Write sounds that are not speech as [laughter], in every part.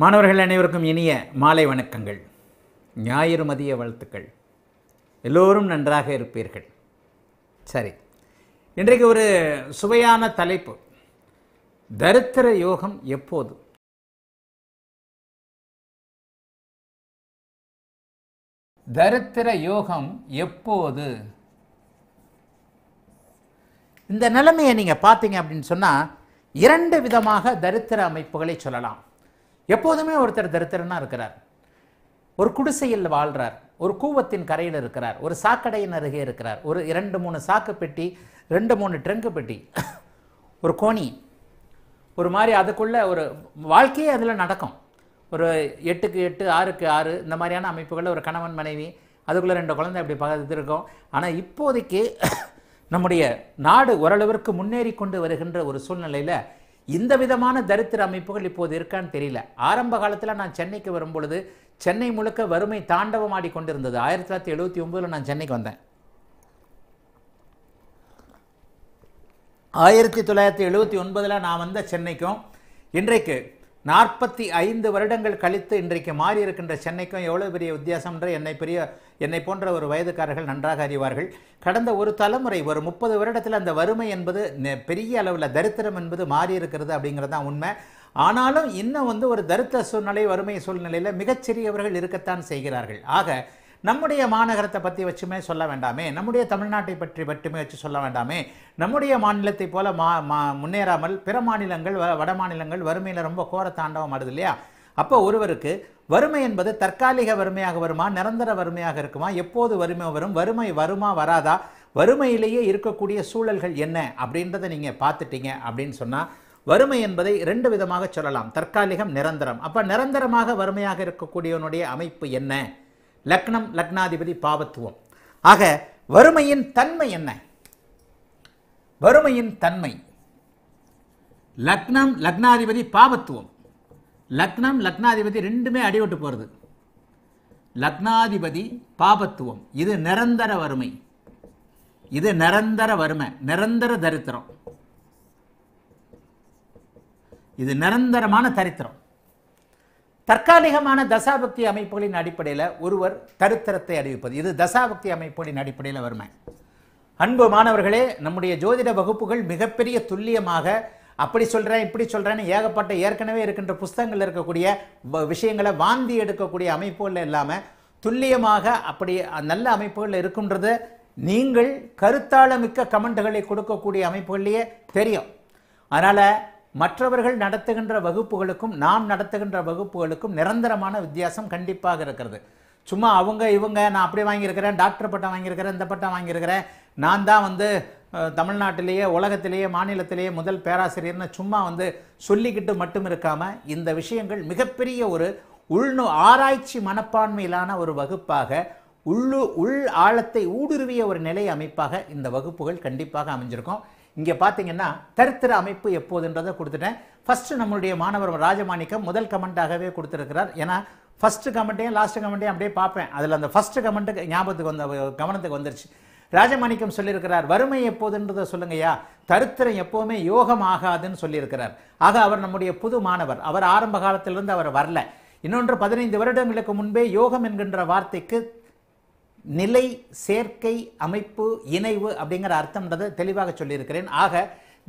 மாணவர்கள் அனைவருக்கும் இனிய மாலை வணக்கங்கள் ஞாயிறு மதிய வாழ்த்துக்கள் எல்லோரும் நன்றாக இருப்பீர்கள் சரி இன்றைக்கு ஒரு சுவையான தலைப்பு தரித்திர யோகம் எப்போது தரித்திர யோகம் எப்போது இந்த நிலைமையை நீங்கள் பார்த்தீங்க அப்படின்னு சொன்னால் இரண்டு விதமாக தரித்திர அமைப்புகளை சொல்லலாம் எப்போதுமே ஒருத்தர் தரித்திரனாக இருக்கிறார் ஒரு குடிசையில் வாழ்கிறார் ஒரு கூவத்தின் கரையில் இருக்கிறார் ஒரு சாக்கடையின் அருகே இருக்கிறார் ஒரு இரண்டு மூணு சாக்கு பெட்டி ரெண்டு மூணு ட்ரங்கு பெட்டி ஒரு கோணி ஒரு மாதிரி அதுக்குள்ளே ஒரு வாழ்க்கையே அதில் நடக்கும் ஒரு எட்டுக்கு எட்டு ஆறுக்கு ஆறு இந்த மாதிரியான அமைப்புகளில் ஒரு கணவன் மனைவி அதுக்குள்ளே ரெண்டு குழந்தை அப்படி இருக்கோம் ஆனால் இப்போதைக்கு நம்முடைய நாடு ஓரளவிற்கு முன்னேறி கொண்டு வருகின்ற ஒரு சூழ்நிலையில் இந்த விதமான தரித்திர அமைப்புகள் இப்போது இருக்கான்னு தெரியல ஆரம்ப காலத்தில் நான் சென்னைக்கு வரும் பொழுது சென்னை முழுக்க வறுமை தாண்டவமாடி கொண்டிருந்தது ஆயிரத்தி தொள்ளாயிரத்தி எழுபத்தி ஒம்போதில் நான் சென்னைக்கு வந்தேன் ஆயிரத்தி தொள்ளாயிரத்தி எழுபத்தி ஒன்பதில் நான் வந்த சென்னைக்கும் இன்றைக்கு நாற்பத்தி ஐந்து வருடங்கள் கழித்து இன்றைக்கு மாறி இருக்கின்ற சென்னைக்கும் எவ்வளோ பெரிய வித்தியாசம் என்னை பெரிய என்னை போன்ற ஒரு வயதுக்காரர்கள் நன்றாக அறிவார்கள் கடந்த ஒரு தலைமுறை ஒரு முப்பது வருடத்தில் அந்த வறுமை என்பது பெரிய அளவில் தரித்திரம் என்பது மாறி இருக்கிறது அப்படிங்கிறது தான் உண்மை ஆனாலும் இன்னும் வந்து ஒரு தருத்த சூழ்நிலை வறுமை சூழ்நிலையில் மிகச்சிறியவர்கள் இருக்கத்தான் செய்கிறார்கள் ஆக நம்முடைய மாநகரத்தை பற்றி வச்சுமே சொல்ல வேண்டாமே நம்முடைய தமிழ்நாட்டை பற்றி மட்டுமே வச்சு சொல்ல வேண்டாமே நம்முடைய மாநிலத்தை போல மா மா முன்னேறாமல் பிற மாநிலங்கள் வட மாநிலங்கள் வறுமையில் ரொம்ப கோர தாண்டவம் ஆடுது இல்லையா அப்போ ஒருவருக்கு வறுமை என்பது தற்காலிக வறுமையாக வருமா நிரந்தர வறுமையாக இருக்குமா எப்போது வறுமை வரும் வறுமை வருமா வராதா வறுமையிலேயே இருக்கக்கூடிய சூழல்கள் என்ன அப்படின்றத நீங்கள் பார்த்துட்டீங்க அப்படின்னு சொன்னால் வறுமை என்பதை ரெண்டு விதமாக சொல்லலாம் தற்காலிகம் நிரந்தரம் அப்போ நிரந்தரமாக வறுமையாக இருக்கக்கூடியவனுடைய அமைப்பு என்ன லக்னம் லக்னாதிபதி பாவத்துவம் ஆக வறுமையின் தன்மை என்ன வறுமையின் தன்மை லக்னம் லக்னாதிபதி பாவத்துவம் லக்னம் லக்னாதிபதி ரெண்டுமே அடிவிட்டு போகிறது லக்னாதிபதி பாபத்துவம் இது நிரந்தர வறுமை இது நிரந்தர வறுமை நிரந்தர தரித்திரம் இது நிரந்தரமான தரித்திரம் தற்காலிகமான தசாபக்தி அமைப்புகளின் அடிப்படையில் ஒருவர் தருத்தரத்தை அறிவிப்பது இது தசாபக்தி அமைப்புகளின் அடிப்படையில் வருமை அன்பு மாணவர்களே நம்முடைய ஜோதிட வகுப்புகள் மிகப்பெரிய துல்லியமாக அப்படி சொல்கிறேன் இப்படி சொல்கிறேன்னு ஏகப்பட்ட ஏற்கனவே இருக்கின்ற புஸ்தகங்கள் இருக்கக்கூடிய விஷயங்களை வாந்தி எடுக்கக்கூடிய அமைப்புகளில் இல்லாமல் துல்லியமாக அப்படி நல்ல அமைப்புகளில் இருக்குன்றது நீங்கள் கருத்தாள மிக்க கமெண்ட்டுகளை கொடுக்கக்கூடிய அமைப்புகள்லேயே தெரியும் அதனால் மற்றவர்கள் நடத்துகின்ற வகுப்புகளுக்கும் நாம் நடத்துகின்ற வகுப்புகளுக்கும் நிரந்தரமான வித்தியாசம் கண்டிப்பாக இருக்கிறது சும்மா அவங்க இவங்க நான் அப்படி வாங்கியிருக்கிறேன் டாக்டர் பட்டம் வாங்கியிருக்கிறேன் இந்த பட்டம் வாங்கியிருக்கிறேன் நான் தான் வந்து தமிழ்நாட்டிலேயே உலகத்திலேயே மாநிலத்திலேயே முதல் பேராசிரியர்னு சும்மா வந்து சொல்லிக்கிட்டு மட்டும் இருக்காமல் இந்த விஷயங்கள் மிகப்பெரிய ஒரு உள்நு ஆராய்ச்சி மனப்பான்மையிலான ஒரு வகுப்பாக உள்ளு உள் ஆழத்தை ஊடுருவிய ஒரு நிலை அமைப்பாக இந்த வகுப்புகள் கண்டிப்பாக அமைஞ்சிருக்கும் இங்கே பார்த்தீங்கன்னா தரித்திர அமைப்பு எப்போதுன்றதை கொடுத்துட்டேன் ஃபஸ்ட்டு நம்மளுடைய மாணவர் ராஜமாணிக்கம் முதல் கமெண்ட்டாகவே கொடுத்துருக்கிறார் ஏன்னா ஃபஸ்ட்டு கமெண்ட்டையும் லாஸ்ட்டு கமெண்ட்டையும் அப்படியே பார்ப்பேன் அதில் அந்த ஃபஸ்ட்டு கமெண்ட்டுக்கு ஞாபகத்துக்கு வந்த கவனத்துக்கு வந்துருச்சு ராஜமாணிக்கம் சொல்லியிருக்கிறார் வறுமை எப்போதுன்றதை சொல்லுங்கய்யா தருத்திரம் எப்போவுமே யோகம் ஆகாதுன்னு சொல்லியிருக்கிறார் ஆக அவர் நம்முடைய புது மாணவர் அவர் ஆரம்ப காலத்திலிருந்து அவர் வரல இன்னொன்று பதினைந்து வருடங்களுக்கு முன்பே யோகம் என்கின்ற வார்த்தைக்கு நிலை சேர்க்கை அமைப்பு இணைவு அப்படிங்கிற அர்த்தம்ன்றது தெளிவாக சொல்லியிருக்கிறேன் ஆக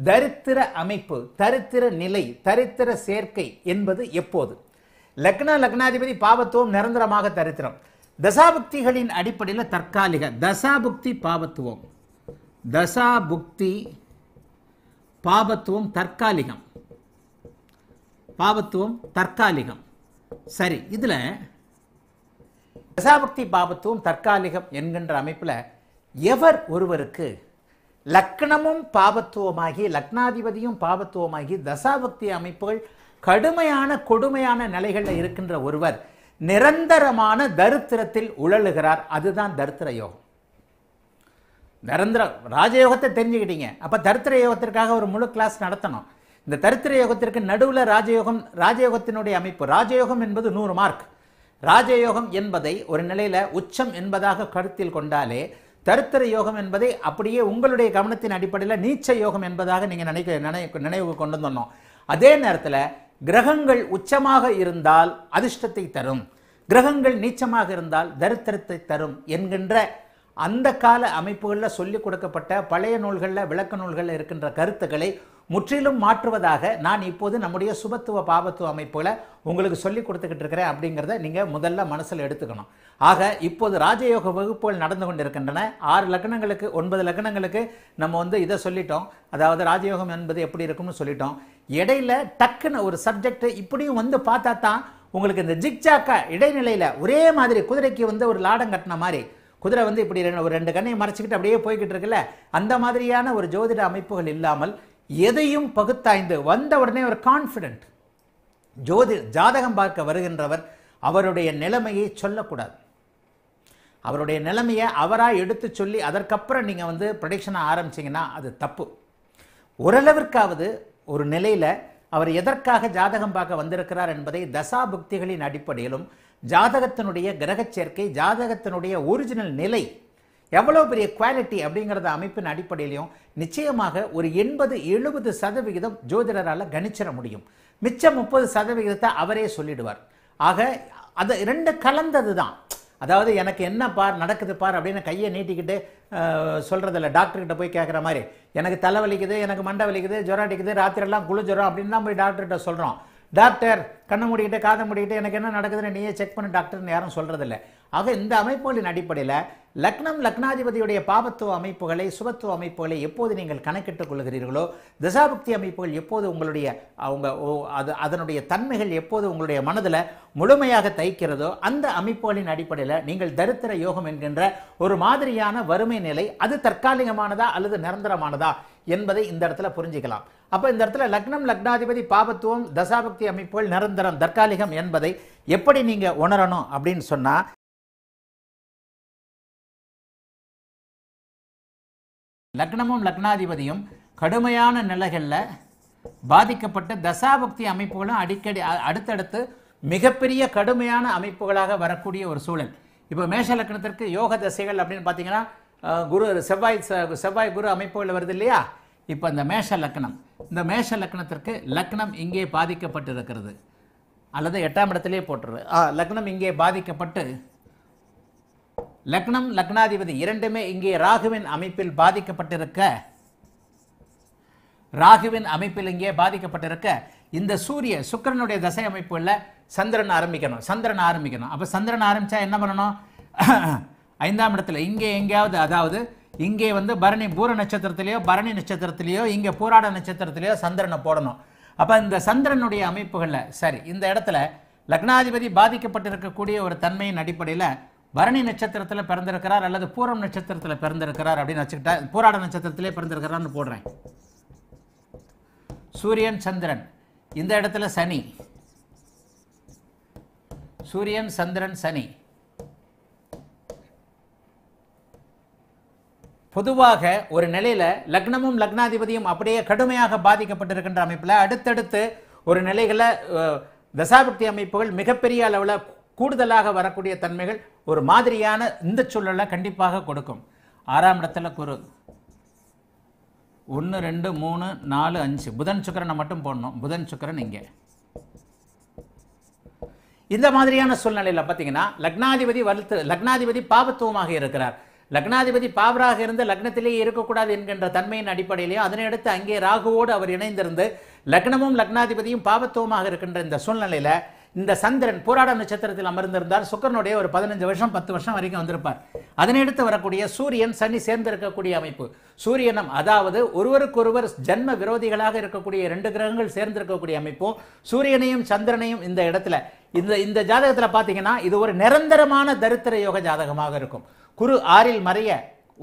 தரித்திர அமைப்பு தரித்திர நிலை தரித்திர சேர்க்கை என்பது எப்போது லக்ன லக்னாதிபதி பாவத்துவம் நிரந்தரமாக தரித்திரம் தசாபுக்திகளின் அடிப்படையில் தற்காலிக தசாபுக்தி பாவத்துவம் தசாபுக்தி பாவத்துவம் தற்காலிகம் பாவத்துவம் தற்காலிகம் சரி இதில் தசாபக்தி பாபத்துவம் தற்காலிகம் என்கின்ற அமைப்பில் எவர் ஒருவருக்கு லக்னமும் பாபத்துவமாகி லக்னாதிபதியும் பாபத்துவமாகி தசாபக்தி அமைப்புகள் கடுமையான கொடுமையான நிலைகளில் இருக்கின்ற ஒருவர் நிரந்தரமான தரித்திரத்தில் உழலுகிறார் அதுதான் தருத்திர யோகம் நிரந்தர ராஜயோகத்தை தெரிஞ்சுக்கிட்டீங்க அப்போ தருத்திர யோகத்திற்காக ஒரு முழு கிளாஸ் நடத்தணும் இந்த தருத்திர யோகத்திற்கு நடுவில் ராஜயோகம் ராஜயோகத்தினுடைய அமைப்பு ராஜயோகம் என்பது நூறு மார்க் ராஜயோகம் என்பதை ஒரு நிலையில் உச்சம் என்பதாக கருத்தில் கொண்டாலே தருத்திர யோகம் என்பதை அப்படியே உங்களுடைய கவனத்தின் அடிப்படையில் நீச்ச யோகம் என்பதாக நீங்கள் நினைக்க நினை நினைவு கொண்டு வந்தோம் அதே நேரத்தில் கிரகங்கள் உச்சமாக இருந்தால் அதிர்ஷ்டத்தை தரும் கிரகங்கள் நீச்சமாக இருந்தால் தரித்திரத்தை தரும் என்கின்ற அந்த கால அமைப்புகளில் சொல்லிக் கொடுக்கப்பட்ட பழைய நூல்களில் விளக்க நூல்களில் இருக்கின்ற கருத்துக்களை முற்றிலும் மாற்றுவதாக நான் இப்போது நம்முடைய சுபத்துவ பாபத்துவ அமைப்புகளை உங்களுக்கு சொல்லி கொடுத்துக்கிட்டு இருக்கிறேன் அப்படிங்கிறத நீங்கள் முதல்ல மனசில் எடுத்துக்கணும் ஆக இப்போது ராஜயோக வகுப்புகள் நடந்து கொண்டிருக்கின்றன ஆறு லக்கணங்களுக்கு ஒன்பது லக்கணங்களுக்கு நம்ம வந்து இதை சொல்லிட்டோம் அதாவது ராஜயோகம் என்பது எப்படி இருக்கும்னு சொல்லிட்டோம் இடையில டக்குன்னு ஒரு சப்ஜெக்ட் இப்படியும் வந்து பார்த்தா தான் உங்களுக்கு இந்த ஜிக்ஜாக்கா இடைநிலையில் ஒரே மாதிரி குதிரைக்கு வந்து ஒரு லாடம் கட்டின மாதிரி குதிரை வந்து இப்படி ஒரு ரெண்டு கண்ணையை மறைச்சிக்கிட்டு அப்படியே போய்கிட்டு இருக்குல்ல அந்த மாதிரியான ஒரு ஜோதிட அமைப்புகள் இல்லாமல் எதையும் பகுத்தாய்ந்து வந்தவுடனே ஒரு கான்பிடென்ட் ஜோதி ஜாதகம் பார்க்க வருகின்றவர் அவருடைய நிலைமையை சொல்லக்கூடாது அவருடைய நிலைமையை அவராக எடுத்து சொல்லி அதற்கப்புறம் நீங்கள் வந்து ப்ரடிக்ஷனை ஆரம்பிச்சிங்கன்னா அது தப்பு ஓரளவிற்காவது ஒரு நிலையில் அவர் எதற்காக ஜாதகம் பார்க்க வந்திருக்கிறார் என்பதை தசா புக்திகளின் அடிப்படையிலும் ஜாதகத்தினுடைய கிரகச் சேர்க்கை ஜாதகத்தினுடைய ஒரிஜினல் நிலை எவ்வளோ பெரிய குவாலிட்டி அப்படிங்கிறத அமைப்பின் அடிப்படையிலையும் நிச்சயமாக ஒரு எண்பது எழுபது சதவிகிதம் ஜோதிடரால் கணிச்சிட முடியும் மிச்சம் முப்பது சதவிகிதத்தை அவரே சொல்லிடுவார் ஆக அது ரெண்டு கலந்தது தான் அதாவது எனக்கு என்ன பார் நடக்குது பார் அப்படின்னு கையை நீட்டிக்கிட்டு சொல்கிறதில்ல டாக்டர்கிட்ட போய் கேட்குற மாதிரி எனக்கு தலை வலிக்குது எனக்கு மண்டை வலிக்குது ஜுரம் அடிக்குது ராத்திரெல்லாம் குழு ஜுரம் அப்படின்னு தான் போய் டாக்டர்கிட்ட சொல்கிறோம் டாக்டர் கண்ணை மூடிக்கிட்டு காதை மூடிக்கிட்டு எனக்கு என்ன நடக்குதுன்னு நீயே செக் பண்ணு டாக்டர்னு யாரும் சொல்கிறதில்ல ஆக இந்த அமைப்புகளின் அடிப்படையில் லக்னம் லக்னாதிபதியுடைய பாபத்துவ அமைப்புகளை சுபத்துவ அமைப்புகளை எப்போது நீங்கள் கணக்கிட்டுக் கொள்கிறீர்களோ திசாபக்தி அமைப்புகள் எப்போது உங்களுடைய அவங்க அது அதனுடைய தன்மைகள் எப்போது உங்களுடைய மனதில் முழுமையாக தைக்கிறதோ அந்த அமைப்புகளின் அடிப்படையில் நீங்கள் தரித்திர யோகம் என்கின்ற ஒரு மாதிரியான வறுமை நிலை அது தற்காலிகமானதா அல்லது நிரந்தரமானதா என்பதை இந்த இடத்துல புரிஞ்சுக்கலாம் அப்போ இந்த இடத்துல லக்னம் லக்னாதிபதி பாபத்துவம் தசாபக்தி அமைப்புகள் நிரந்தரம் தற்காலிகம் என்பதை எப்படி நீங்கள் உணரணும் அப்படின்னு சொன்னால் லக்னமும் லக்னாதிபதியும் கடுமையான நிலைகளில் பாதிக்கப்பட்ட தசாபக்தி அமைப்புகளும் அடிக்கடி அடுத்தடுத்து மிகப்பெரிய கடுமையான அமைப்புகளாக வரக்கூடிய ஒரு சூழல் இப்போ மேஷ லக்னத்திற்கு யோக தசைகள் அப்படின்னு பார்த்தீங்கன்னா குரு செவ்வாய் செவ்வாய் குரு அமைப்புகள் வருது இல்லையா இப்போ இந்த மேஷ லக்னம் இந்த மேஷ லக்னத்திற்கு லக்னம் இங்கே பாதிக்கப்பட்டு இருக்கிறது அல்லது எட்டாம் இடத்துலேயே போட்டுரு லக்னம் இங்கே பாதிக்கப்பட்டு லக்னம் லக்னாதிபதி இரண்டுமே இங்கே ராகுவின் அமைப்பில் பாதிக்கப்பட்டிருக்க ராகுவின் அமைப்பில் இங்கே பாதிக்கப்பட்டிருக்க இந்த சூரிய சுக்கரனுடைய தசை அமைப்புள்ள சந்திரன் ஆரம்பிக்கணும் சந்திரன் ஆரம்பிக்கணும் அப்போ சந்திரன் ஆரம்பித்தா என்ன பண்ணணும் [clears throat] ஐந்தாம் இடத்துல இங்கே எங்கேயாவது அதாவது இங்கே வந்து பரணி பூர நட்சத்திரத்திலேயோ பரணி நட்சத்திரத்திலேயோ இங்கே போராட நட்சத்திரத்திலேயோ சந்திரனை போடணும் அப்போ இந்த சந்திரனுடைய அமைப்புகளில் சரி இந்த இடத்துல லக்னாதிபதி பாதிக்கப்பட்டிருக்கக்கூடிய ஒரு தன்மையின் அடிப்படையில் பரணி நட்சத்திரத்தில் பிறந்திருக்கிறார் அல்லது பூரம் நட்சத்திரத்தில் பிறந்திருக்கிறார் அப்படின்னு வச்சுக்கிட்டா போராட நட்சத்திரத்திலே பிறந்திருக்கிறான்னு போடுறேன் சூரியன் சந்திரன் இந்த இடத்துல சனி சூரியன் சந்திரன் சனி பொதுவாக ஒரு நிலையில் லக்னமும் லக்னாதிபதியும் அப்படியே கடுமையாக பாதிக்கப்பட்டிருக்கின்ற அமைப்பில் அடுத்தடுத்து ஒரு நிலைகளில் தசாபக்தி அமைப்புகள் மிகப்பெரிய அளவில் கூடுதலாக வரக்கூடிய தன்மைகள் ஒரு மாதிரியான இந்த சூழலை கண்டிப்பாக கொடுக்கும் ஆறாம் இடத்துல குரு ஒன்று ரெண்டு மூணு நாலு அஞ்சு புதன் சுக்கரனை மட்டும் போடணும் புதன் சுக்கரன் இங்கே இந்த மாதிரியான சூழ்நிலையில் பார்த்தீங்கன்னா லக்னாதிபதி வலுத்து லக்னாதிபதி பாபத்துவமாக இருக்கிறார் லக்னாதிபதி பாவராக இருந்து லக்னத்திலேயே இருக்கக்கூடாது என்கின்ற தன்மையின் அடிப்படையிலேயே அதனையடுத்து அங்கே ராகுவோடு அவர் இணைந்திருந்து லக்னமும் லக்னாதிபதியும் பாபத்துவமாக இருக்கின்ற இந்த சூழ்நிலையில் இந்த சந்திரன் போராட நட்சத்திரத்தில் அமர்ந்திருந்தார் சுக்கரனுடைய ஒரு பதினஞ்சு வருஷம் பத்து வருஷம் வரைக்கும் வந்திருப்பார் அதனையடுத்து வரக்கூடிய சூரியன் சனி சேர்ந்திருக்கக்கூடிய அமைப்பு சூரியனம் அதாவது ஒருவருக்கொருவர் ஜன்ம விரோதிகளாக இருக்கக்கூடிய ரெண்டு கிரகங்கள் சேர்ந்திருக்கக்கூடிய அமைப்பும் சூரியனையும் சந்திரனையும் இந்த இடத்துல இந்த இந்த ஜாதகத்தில் பார்த்தீங்கன்னா இது ஒரு நிரந்தரமான தரித்திர யோக ஜாதகமாக இருக்கும் குரு ஆறில் மறைய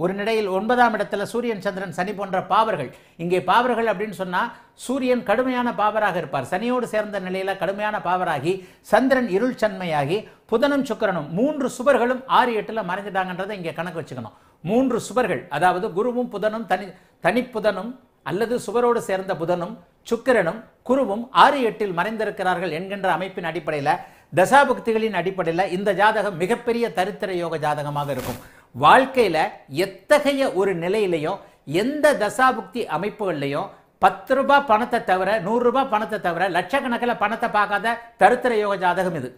ஒரு நிலையில் ஒன்பதாம் இடத்துல சூரியன் சந்திரன் சனி போன்ற பாவர்கள் இங்கே பாவர்கள் அப்படின்னு சொன்னால் சூரியன் கடுமையான பாவராக இருப்பார் சனியோடு சேர்ந்த நிலையில் கடுமையான பாவராகி சந்திரன் இருள் சன்மையாகி புதனும் சுக்கரனும் மூன்று சுபர்களும் ஆறு எட்டில் மறைஞ்சிட்டாங்கன்றதை இங்கே கணக்கு வச்சுக்கணும் மூன்று சுபர்கள் அதாவது குருவும் புதனும் தனி தனிப்புதனும் அல்லது சுவரோடு சேர்ந்த புதனும் சுக்கிரனும் குருவும் ஆறு எட்டில் மறைந்திருக்கிறார்கள் என்கின்ற அமைப்பின் அடிப்படையில் தசாபக்திகளின் அடிப்படையில் இந்த ஜாதகம் மிகப்பெரிய தரித்திர யோக ஜாதகமாக இருக்கும் வாழ்க்கையில் எத்தகைய ஒரு நிலையிலையும் எந்த தசாபுக்தி அமைப்புகள்லையும் பத்து ரூபாய் பணத்தை தவிர நூறுரூபா பணத்தை தவிர லட்சக்கணக்கில் பணத்தை பார்க்காத தருத்திர யோக ஜாதகம் இது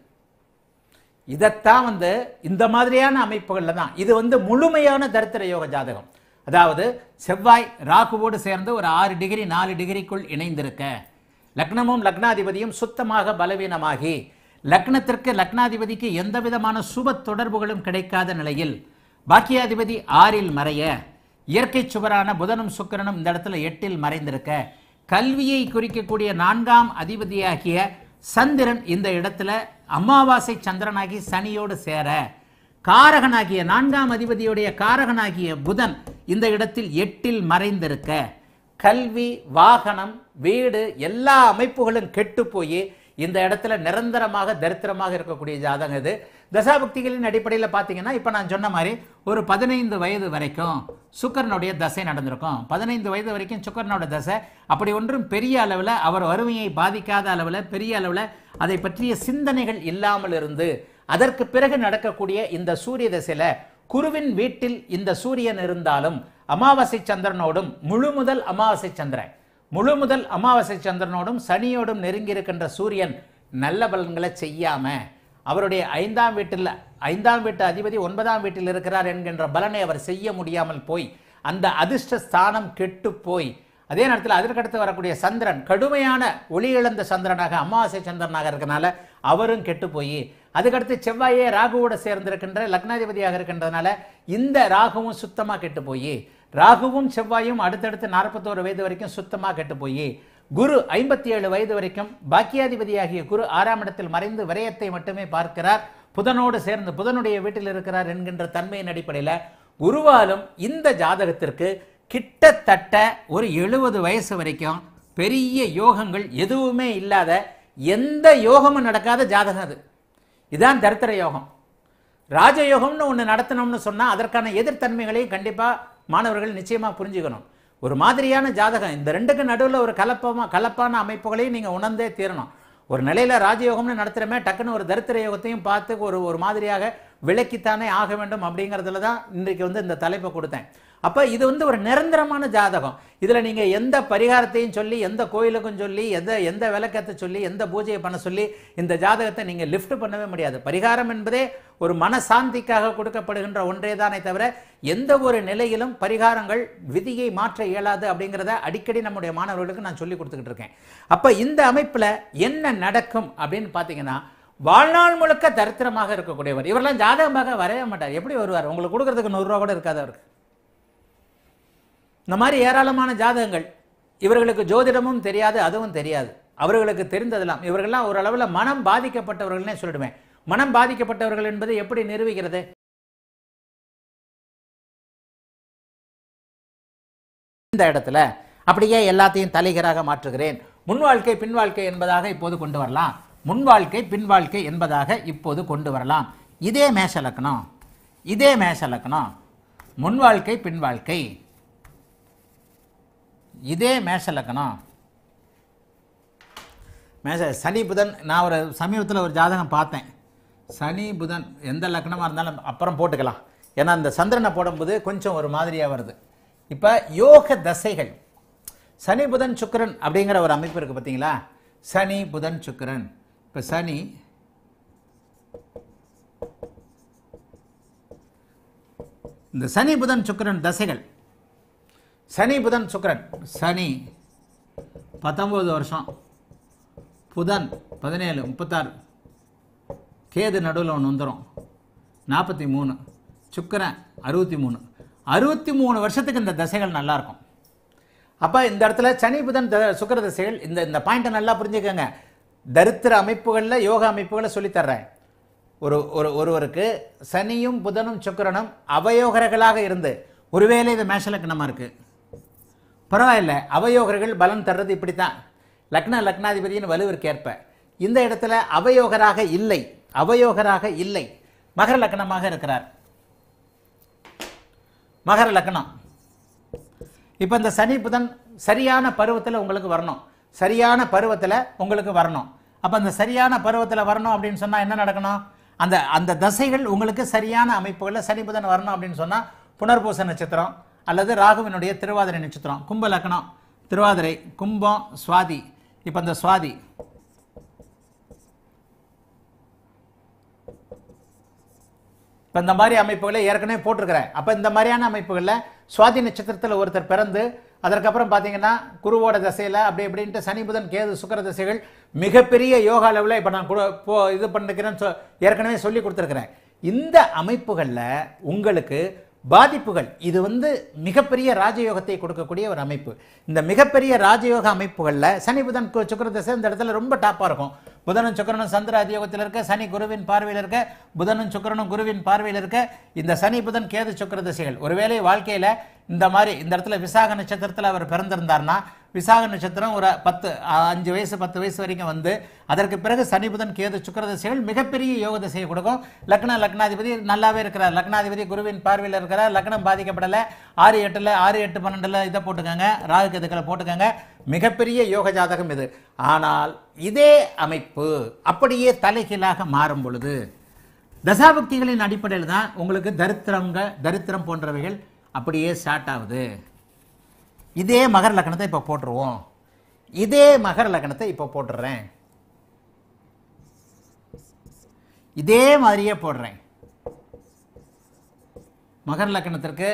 இதைத்தான் வந்து இந்த மாதிரியான அமைப்புகளில் தான் இது வந்து முழுமையான தரித்திர யோக ஜாதகம் அதாவது செவ்வாய் ராகுவோடு சேர்ந்து ஒரு ஆறு டிகிரி நாலு டிகிரிக்குள் இணைந்திருக்க லக்னமும் லக்னாதிபதியும் சுத்தமாக பலவீனமாகி லக்னத்திற்கு லக்னாதிபதிக்கு எந்த விதமான சுப தொடர்புகளும் கிடைக்காத நிலையில் பாக்கியாதிபதி ஆறில் மறைய இயற்கை சுவரான புதனும் சுக்கரனும் இந்த இடத்துல எட்டில் மறைந்திருக்க கல்வியை குறிக்கக்கூடிய நான்காம் அதிபதியாகிய சந்திரன் இந்த இடத்துல அமாவாசை சந்திரனாகி சனியோடு சேர காரகனாகிய நான்காம் அதிபதியுடைய காரகனாகிய புதன் இந்த இடத்தில் எட்டில் மறைந்திருக்க கல்வி வாகனம் வீடு எல்லா அமைப்புகளும் கெட்டு போய் இந்த இடத்துல நிரந்தரமாக தரித்திரமாக இருக்கக்கூடிய ஜாதகம் இது தசாபக்திகளின் அடிப்படையில் பார்த்தீங்கன்னா இப்போ நான் சொன்ன மாதிரி ஒரு பதினைந்து வயது வரைக்கும் சுக்கரனுடைய தசை நடந்திருக்கும் பதினைந்து வயது வரைக்கும் சுக்கரனோட தசை அப்படி ஒன்றும் பெரிய அளவில் அவர் வறுமையை பாதிக்காத அளவில் பெரிய அளவில் அதை பற்றிய சிந்தனைகள் இல்லாமல் இருந்து அதற்கு பிறகு நடக்கக்கூடிய இந்த சூரிய தசையில் குருவின் வீட்டில் இந்த சூரியன் இருந்தாலும் அமாவாசை சந்திரனோடும் முழு முதல் அமாவாசை சந்திரன் முழு முதல் அமாவாசை சந்திரனோடும் சனியோடும் நெருங்கியிருக்கின்ற சூரியன் நல்ல பலன்களை செய்யாமல் அவருடைய ஐந்தாம் வீட்டில் ஐந்தாம் வீட்டு அதிபதி ஒன்பதாம் வீட்டில் இருக்கிறார் என்கின்ற பலனை அவர் செய்ய முடியாமல் போய் அந்த அதிர்ஷ்ட ஸ்தானம் கெட்டு போய் அதே நேரத்தில் அதற்கடுத்து வரக்கூடிய சந்திரன் கடுமையான ஒளி இழந்த சந்திரனாக அமாவாசை சந்திரனாக இருக்கனால அவரும் கெட்டு போய் அதுக்கடுத்து செவ்வாயே ராகுவோட சேர்ந்திருக்கின்ற லக்னாதிபதியாக இருக்கின்றதுனால இந்த ராகுவும் சுத்தமாக கெட்டு போய் ராகுவும் செவ்வாயும் அடுத்தடுத்து நாற்பத்தோரு வயது வரைக்கும் சுத்தமாக கெட்டு போய் குரு ஐம்பத்தி ஏழு வயது வரைக்கும் பாக்கியாதிபதியாகிய குரு ஆறாம் இடத்தில் மறைந்து விரயத்தை மட்டுமே பார்க்கிறார் புதனோடு சேர்ந்து புதனுடைய வீட்டில் இருக்கிறார் என்கின்ற தன்மையின் அடிப்படையில் உருவாலும் இந்த ஜாதகத்திற்கு கிட்டத்தட்ட ஒரு எழுபது வயசு வரைக்கும் பெரிய யோகங்கள் எதுவுமே இல்லாத எந்த யோகமும் நடக்காத ஜாதகம் அது இதான் தரித்திர யோகம் ராஜயோகம்னு ஒன்று நடத்தணும்னு சொன்னால் அதற்கான எதிர்த்தன்மைகளையும் கண்டிப்பாக மாணவர்கள் நிச்சயமாக புரிஞ்சுக்கணும் ஒரு மாதிரியான ஜாதகம் இந்த ரெண்டுக்கு நடுவில் ஒரு கலப்பமாக கலப்பான அமைப்புகளையும் நீங்கள் உணர்ந்தே தீரணும் ஒரு நிலையில் ராஜயோகம்னு நடத்துகிறமே டக்குன்னு ஒரு தரித்திர யோகத்தையும் பார்த்து ஒரு ஒரு மாதிரியாக விளக்கித்தானே ஆக வேண்டும் அப்படிங்கிறதுல தான் இன்றைக்கு வந்து இந்த தலைப்பை கொடுத்தேன் அப்போ இது வந்து ஒரு நிரந்தரமான ஜாதகம் இதில் நீங்கள் எந்த பரிகாரத்தையும் சொல்லி எந்த கோயிலுக்கும் சொல்லி எந்த எந்த விளக்கத்தை சொல்லி எந்த பூஜையை பண்ண சொல்லி இந்த ஜாதகத்தை நீங்கள் லிஃப்ட் பண்ணவே முடியாது பரிகாரம் என்பதே ஒரு மனசாந்திக்காக கொடுக்கப்படுகின்ற ஒன்றே தானே தவிர எந்த ஒரு நிலையிலும் பரிகாரங்கள் விதியை மாற்ற இயலாது அப்படிங்கிறத அடிக்கடி நம்முடைய மாணவர்களுக்கு நான் சொல்லி கொடுத்துக்கிட்டு இருக்கேன் அப்போ இந்த அமைப்பில் என்ன நடக்கும் அப்படின்னு பார்த்தீங்கன்னா வாழ்நாள் முழுக்க தரித்திரமாக இருக்கக்கூடியவர் இவரெல்லாம் ஜாதகமாக வரவே மாட்டார் எப்படி வருவார் உங்களுக்கு கொடுக்கறதுக்கு நூறுரூவா கூட இருக்காது அவருக்கு இந்த மாதிரி ஏராளமான ஜாதகங்கள் இவர்களுக்கு ஜோதிடமும் தெரியாது அதுவும் தெரியாது அவர்களுக்கு தெரிந்ததெல்லாம் இவர்கள்லாம் ஓரளவில் மனம் பாதிக்கப்பட்டவர்கள்னே சொல்லிடுவேன் மனம் பாதிக்கப்பட்டவர்கள் என்பது எப்படி நிறுவுகிறது இந்த இடத்துல அப்படியே எல்லாத்தையும் தலைகராக மாற்றுகிறேன் முன் வாழ்க்கை பின் வாழ்க்கை என்பதாக இப்போது கொண்டு வரலாம் முன் வாழ்க்கை பின் வாழ்க்கை என்பதாக இப்போது கொண்டு வரலாம் இதே மேஷ லக்கணம் இதே மேஷ லக்கணம் முன் வாழ்க்கை பின் வாழ்க்கை இதே மேஷ லக்கணம் மேஷ சனி புதன் நான் ஒரு சமீபத்தில் ஒரு ஜாதகம் பார்த்தேன் சனி புதன் எந்த லக்கணமாக இருந்தாலும் அப்புறம் போட்டுக்கலாம் ஏன்னா அந்த சந்திரனை போடும்போது கொஞ்சம் ஒரு மாதிரியாக வருது இப்போ யோக தசைகள் சனி புதன் சுக்கரன் அப்படிங்கிற ஒரு அமைப்பு இருக்குது பார்த்தீங்களா சனி புதன் சுக்கரன் இப்போ சனி இந்த சனி புதன் சுக்கரன் தசைகள் சனி புதன் சுக்கரன் சனி பத்தொம்பது வருஷம் புதன் பதினேழு முப்பத்தாறு கேது நடுவில் ஒன்று வந்துடும் நாற்பத்தி மூணு சுக்கரன் அறுபத்தி மூணு அறுபத்தி மூணு வருஷத்துக்கு இந்த தசைகள் நல்லாயிருக்கும் அப்போ இந்த இடத்துல சனி புதன் த சுக்கர தசைகள் இந்த இந்த பாயிண்ட்டை நல்லா புரிஞ்சுக்கோங்க தரித்திர அமைப்புகளில் யோகா அமைப்புகளை சொல்லித்தர்றேன் ஒரு ஒரு ஒருவருக்கு சனியும் புதனும் சுக்கரனும் அவயோகர்களாக இருந்து ஒருவேளை இது மேஷலக்கணமாக இருக்குது பரவாயில்ல அவயோகர்கள் பலன் தர்றது இப்படி தான் லக்ன லக்னாதிபதியின் வலுவிற்கேற்ப இந்த இடத்துல அவயோகராக இல்லை அவயோகராக இல்லை மகர லக்னமாக இருக்கிறார் மகர லக்னம் இப்போ இந்த சனி புதன் சரியான பருவத்தில் உங்களுக்கு வரணும் சரியான பருவத்தில் உங்களுக்கு வரணும் அப்போ அந்த சரியான பருவத்தில் வரணும் அப்படின்னு சொன்னால் என்ன நடக்கணும் அந்த அந்த தசைகள் உங்களுக்கு சரியான அமைப்புகளில் சனி புதன் வரணும் அப்படின்னு சொன்னால் புனர்பூச நட்சத்திரம் அல்லது ராகுவினுடைய திருவாதிரை நட்சத்திரம் கும்ப லக்னம் திருவாதிரை கும்பம் சுவாதி இப்போ இந்த சுவாதி இப்போ இந்த மாதிரி அமைப்புகளை ஏற்கனவே போட்டிருக்கிறேன் அப்போ இந்த மாதிரியான அமைப்புகளில் சுவாதி நட்சத்திரத்தில் ஒருத்தர் பிறந்து அதற்கப்புறம் பார்த்தீங்கன்னா குருவோட தசையில் அப்படி இப்படின்ட்டு சனி புதன் கேது சுக்கர தசைகள் மிகப்பெரிய யோகா அளவில் இப்போ நான் போ இது பண்ணிக்கிறேன்னு சொ ஏற்கனவே சொல்லி கொடுத்துருக்குறேன் இந்த அமைப்புகளில் உங்களுக்கு பாதிப்புகள் இது வந்து மிகப்பெரிய ராஜயோகத்தை கொடுக்கக்கூடிய ஒரு அமைப்பு இந்த மிகப்பெரிய ராஜயோக அமைப்புகளில் சனி புதன் சுக்கரதசை இந்த இடத்துல ரொம்ப டாப்பாக இருக்கும் புதனும் சுக்கரனும் சந்திர அதியோகத்தில் இருக்க சனி குருவின் பார்வையில் இருக்க புதனும் சுக்கரனும் குருவின் பார்வையில் இருக்க இந்த சனி புதன் கேது சுக்கர திசைகள் ஒருவேளை வாழ்க்கையில் இந்த மாதிரி இந்த இடத்துல விசாக நட்சத்திரத்தில் அவர் பிறந்திருந்தார்னா விசாக நட்சத்திரம் ஒரு பத்து அஞ்சு வயசு பத்து வயசு வரைக்கும் வந்து அதற்கு பிறகு சனி புதன் கேது சுக்கர தசைகள் மிகப்பெரிய யோக திசையை கொடுக்கும் லக்ன லக்னாதிபதி நல்லாவே இருக்கிறார் லக்னாதிபதி குருவின் பார்வையில் இருக்கிறார் லக்னம் பாதிக்கப்படலை ஆறு எட்டில் ஆறு எட்டு பன்னெண்டில் இதை போட்டுக்கோங்க ராகு கேதுக்களை போட்டுக்கோங்க மிகப்பெரிய யோக ஜாதகம் இது ஆனால் இதே அமைப்பு அப்படியே தலைகீழாக மாறும் பொழுது தசாபக்திகளின் அடிப்படையில் தான் உங்களுக்கு தரித்திரங்க தரித்திரம் போன்றவைகள் அப்படியே ஸ்டார்ட் ஆகுது இதே மகர லக்கணத்தை இப்போ போட்டுருவோம் இதே மகர லக்கணத்தை இப்போ போட்டுடுறேன் இதே மாதிரியே போடுறேன் மகர லக்கணத்திற்கு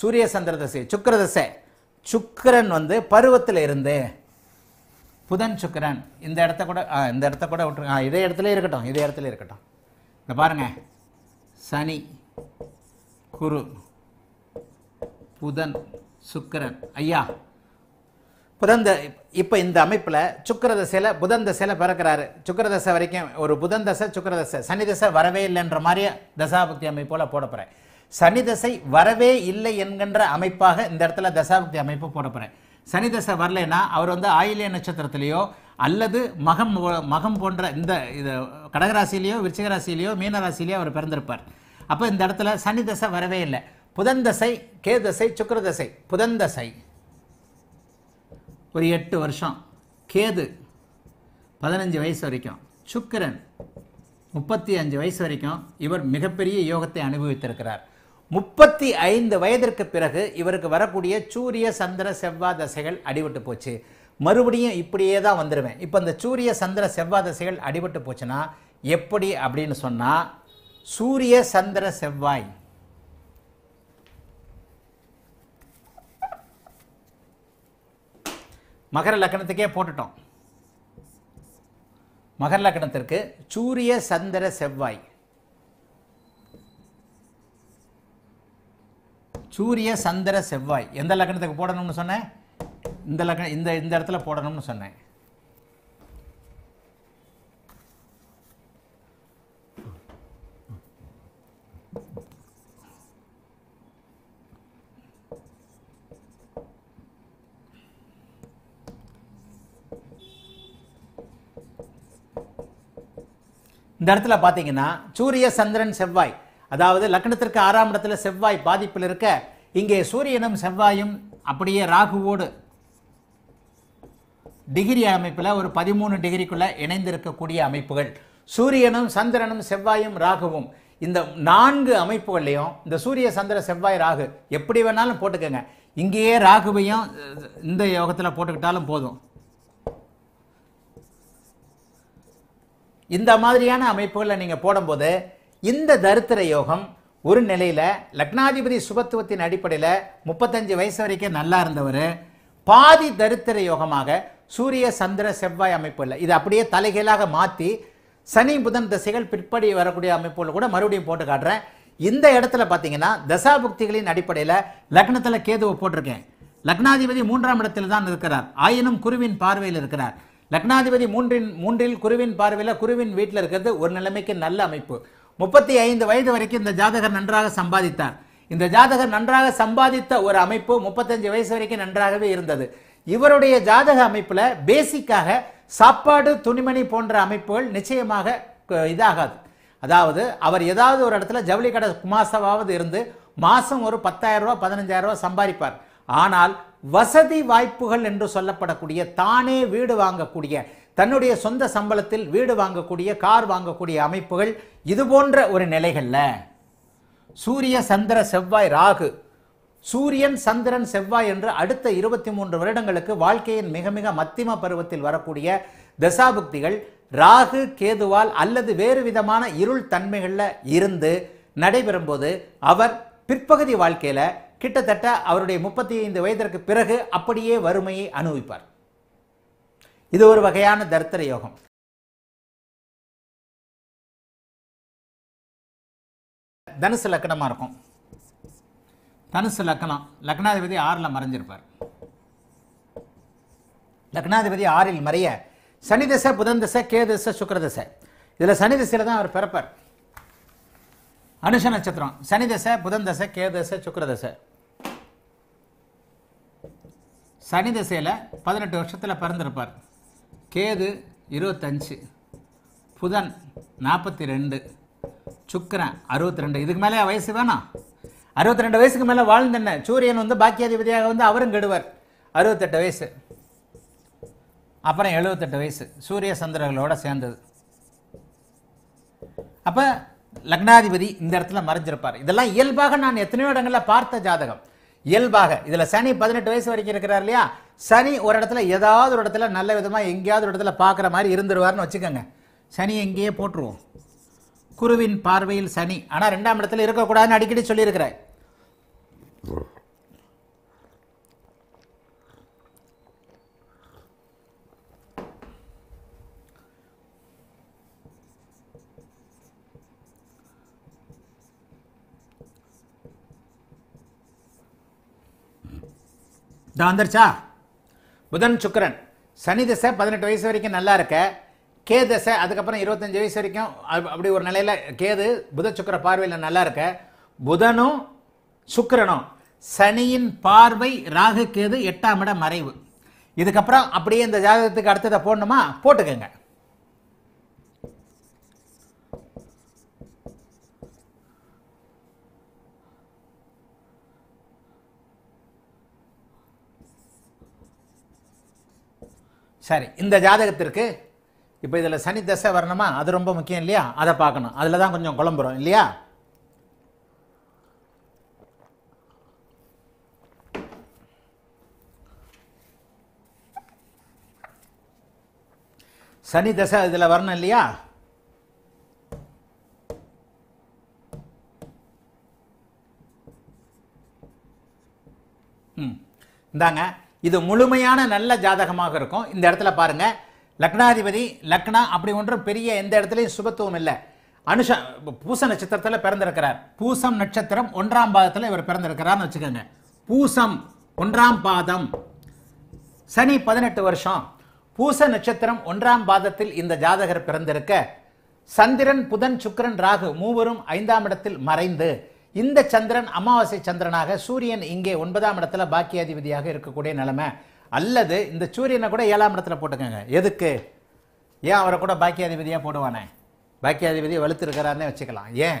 சூரிய சந்திர தசை சுக்கர தசை சுக்கரன் வந்து பருவத்தில் இருந்து புதன் சுக்கரன் இந்த இடத்த கூட இந்த இடத்த கூட விட்டுருங்க இதே இடத்துல இருக்கட்டும் இதே இடத்துல இருக்கட்டும் இந்த பாருங்க சனி குரு புதன் சுக்கரன் ஐயா புதந்த இப்போ இந்த அமைப்பில் சுக்கரதசையில் புதன் தசையில் பிறக்கிறாரு சுக்கரதசை வரைக்கும் ஒரு புதன் தசை சுக்கரதசை சனிதசை வரவே இல்லைன்ற மாதிரியே தசாபக்தி அமைப்போல் போட போகிறேன் சனி வரவே இல்லை என்கின்ற அமைப்பாக இந்த இடத்துல தசாபக்தி அமைப்பு போட போகிறேன் சனி தசை வரலைன்னா அவர் வந்து ஆயிலிய நட்சத்திரத்திலையோ அல்லது மகம் மகம் போன்ற இந்த இது கடகராசிலேயோ விருச்சிகராசிலேயோ மீனராசிலேயோ அவர் பிறந்திருப்பார் அப்போ இந்த இடத்துல சனிதசை வரவே இல்லை புதந்தசை கேதசை சுக்கரதசை புதந்தசை ஒரு எட்டு வருஷம் கேது பதினஞ்சு வயசு வரைக்கும் சுக்கரன் முப்பத்தி அஞ்சு வயசு வரைக்கும் இவர் மிகப்பெரிய யோகத்தை அனுபவித்திருக்கிறார் முப்பத்தி ஐந்து வயதிற்கு பிறகு இவருக்கு வரக்கூடிய சூரிய சந்திர செவ்வாய் தசைகள் அடிபட்டு போச்சு மறுபடியும் இப்படியே தான் வந்துடுவேன் இப்போ இந்த சூரிய சந்திர செவ்வா தசைகள் அடிபட்டு போச்சுன்னா எப்படி அப்படின்னு சொன்னால் சூரிய சந்திர செவ்வாய் மகர லக்கணத்துக்கே போட்டுட்டோம் மகர லக்கணத்திற்கு சூரிய சந்திர செவ்வாய் சூரிய சந்திர செவ்வாய் எந்த லக்கணத்துக்கு போடணும்னு சொன்னேன் இந்த லக்கணம் இந்த இந்த இடத்துல போடணும்னு சொன்னேன் இந்த இடத்துல பார்த்தீங்கன்னா சூரிய சந்திரன் செவ்வாய் அதாவது லக்னத்திற்கு ஆறாம் இடத்துல செவ்வாய் பாதிப்பில் இருக்க இங்கே சூரியனும் செவ்வாயும் அப்படியே ராகுவோடு டிகிரி அமைப்பில் ஒரு பதிமூணு டிகிரிக்குள்ளே இணைந்திருக்கக்கூடிய அமைப்புகள் சூரியனும் சந்திரனும் செவ்வாயும் ராகுவும் இந்த நான்கு அமைப்புகள்லையும் இந்த சூரிய சந்திர செவ்வாய் ராகு எப்படி வேணாலும் போட்டுக்கோங்க இங்கேயே ராகுவையும் இந்த யோகத்தில் போட்டுக்கிட்டாலும் போதும் இந்த மாதிரியான அமைப்புகளில் நீங்கள் போடும்போது இந்த தருத்திர யோகம் ஒரு நிலையில் லக்னாதிபதி சுபத்துவத்தின் அடிப்படையில் முப்பத்தஞ்சு வயசு வரைக்கும் நல்லா இருந்தவர் பாதி தருத்திர யோகமாக சூரிய சந்திர செவ்வாய் அமைப்பு இல்லை இது அப்படியே தலைகளாக மாற்றி சனி புதன் திசைகள் பிற்படி வரக்கூடிய அமைப்புகள் கூட மறுபடியும் போட்டு காட்டுறேன் இந்த இடத்துல பார்த்தீங்கன்னா தசாபுக்திகளின் அடிப்படையில் லக்னத்தில் கேதுவை போட்டிருக்கேன் லக்னாதிபதி மூன்றாம் இடத்தில் தான் இருக்கிறார் ஆயினும் குருவின் பார்வையில் இருக்கிறார் லக்னாதிபதி மூன்றின் மூன்றில் குருவின் பார்வையில் குருவின் வீட்டில் இருக்கிறது ஒரு நிலைமைக்கு நல்ல அமைப்பு முப்பத்தி ஐந்து வயது வரைக்கும் இந்த ஜாதகர் நன்றாக சம்பாதித்தார் இந்த ஜாதகர் நன்றாக சம்பாதித்த ஒரு அமைப்பு முப்பத்தஞ்சு வயசு வரைக்கும் நன்றாகவே இருந்தது இவருடைய ஜாதக அமைப்பில் பேசிக்காக சாப்பாடு துணிமணி போன்ற அமைப்புகள் நிச்சயமாக இதாகாது அதாவது அவர் ஏதாவது ஒரு இடத்துல ஜவுளி கடை குமாசவாவது இருந்து மாதம் ஒரு பத்தாயிரம் ரூபா பதினஞ்சாயிரம் ரூபா சம்பாதிப்பார் ஆனால் வசதி வாய்ப்புகள் என்று சொல்லப்படக்கூடிய தானே வீடு வாங்கக்கூடிய தன்னுடைய சொந்த சம்பளத்தில் வீடு வாங்கக்கூடிய கார் வாங்கக்கூடிய அமைப்புகள் இது போன்ற ஒரு நிலைகளில் சூரிய சந்திர செவ்வாய் ராகு சூரியன் சந்திரன் செவ்வாய் என்று அடுத்த இருபத்தி மூன்று வருடங்களுக்கு வாழ்க்கையின் மிக மிக மத்திம பருவத்தில் வரக்கூடிய தசாபுக்திகள் ராகு கேதுவால் அல்லது வேறு விதமான இருள் தன்மைகளில் இருந்து நடைபெறும்போது அவர் பிற்பகுதி வாழ்க்கையில் கிட்டத்தட்ட அவருடைய முப்பத்தி ஐந்து வயதிற்கு பிறகு அப்படியே வறுமையை அனுபவிப்பார் இது ஒரு வகையான தர்த்தர யோகம் தனுசு லக்கணமாக இருக்கும் தனுசு லக்கணம் லக்னாதிபதி ஆறில் மறைஞ்சிருப்பார் லக்னாதிபதி ஆறில் மறைய சனி திசை புதன் திசை கேதிசை சுக்கரதிசை இதில் சனி திசையில் தான் அவர் பிறப்பார் அனுஷ நட்சத்திரம் சனி தசை புதன் தசை கேதசை சுக்கரதசை சனி திசையில் பதினெட்டு வருஷத்தில் பிறந்திருப்பார் கேது இருபத்தஞ்சு புதன் நாற்பத்தி ரெண்டு சுக்கரன் அறுபத்தி ரெண்டு இதுக்கு மேலே வயசு வேணாம் அறுபத்தி ரெண்டு வயசுக்கு மேலே வாழ்ந்தென்ன சூரியன் வந்து பாக்கியாதிபதியாக வந்து அவரும் கெடுவர் அறுபத்தெட்டு வயசு அப்புறம் எழுபத்தெட்டு வயசு சூரிய சந்திரர்களோடு சேர்ந்தது அப்போ லக்னாதிபதி இந்த இடத்துல மறைஞ்சிருப்பார் இதெல்லாம் இயல்பாக நான் எத்தனையோ இடங்களில் பார்த்த ஜாதகம் இயல்பாக இதில் சனி பதினெட்டு வயசு வரைக்கும் இருக்கிறார் இல்லையா சனி ஒரு இடத்துல ஏதாவது ஒரு இடத்துல நல்ல விதமாக எங்கேயாவது ஒரு இடத்துல பார்க்குற மாதிரி இருந்துருவார்னு வச்சுக்கோங்க சனி எங்கேயே போட்டுருவோம் குருவின் பார்வையில் சனி ஆனால் ரெண்டாம் இடத்துல இருக்கக்கூடாதுன்னு அடிக்கடி சொல்லியிருக்கிறேன் தான் வந்துருச்சா புதன் சுக்கரன் சனி தசை பதினெட்டு வயசு வரைக்கும் நல்லா இருக்க கே தசை அதுக்கப்புறம் இருபத்தஞ்சி வயசு வரைக்கும் அப்படி ஒரு நிலையில் கேது புத சுக்கர பார்வையில் நல்லா இருக்க புதனும் சுக்கரனும் சனியின் பார்வை ராகு கேது எட்டாம் இட மறைவு இதுக்கப்புறம் அப்படியே இந்த ஜாதகத்துக்கு அடுத்ததை போடணுமா போட்டுக்கோங்க சரி இந்த ஜாதகத்திற்கு இப்போ இதில் சனி தசை வரணுமா அது ரொம்ப முக்கியம் இல்லையா அதை பார்க்கணும் அதில் தான் கொஞ்சம் குழம்புறோம் இல்லையா சனி தசை இதில் வரணும் இல்லையா ம் இந்தாங்க இது முழுமையான நல்ல ஜாதகமாக இருக்கும் இந்த இடத்துல பாருங்க லக்னாதிபதி லக்னா அப்படி ஒன்றும் பெரிய எந்த இடத்துலையும் சுபத்துவம் இல்லை அனுஷ பூச நட்சத்திரத்தில் பிறந்திருக்கிறார் பூசம் நட்சத்திரம் ஒன்றாம் பாதத்தில் இவர் பிறந்திருக்கிறார்னு வச்சுக்கோங்க பூசம் ஒன்றாம் பாதம் சனி பதினெட்டு வருஷம் பூச நட்சத்திரம் ஒன்றாம் பாதத்தில் இந்த ஜாதகர் பிறந்திருக்க சந்திரன் புதன் சுக்கரன் ராகு மூவரும் ஐந்தாம் இடத்தில் மறைந்து இந்த சந்திரன் அமாவாசை சந்திரனாக சூரியன் இங்கே ஒன்பதாம் இடத்துல பாக்கியாதிபதியாக இருக்கக்கூடிய நிலைமை அல்லது இந்த சூரியனை கூட ஏழாம் இடத்துல போட்டுக்கோங்க எதுக்கு ஏன் அவரை கூட பாக்கியாதிபதியாக போடுவானே பாக்கியாதிபதியை வலுத்திருக்கிறாருன்னு வச்சுக்கலாம் ஏன்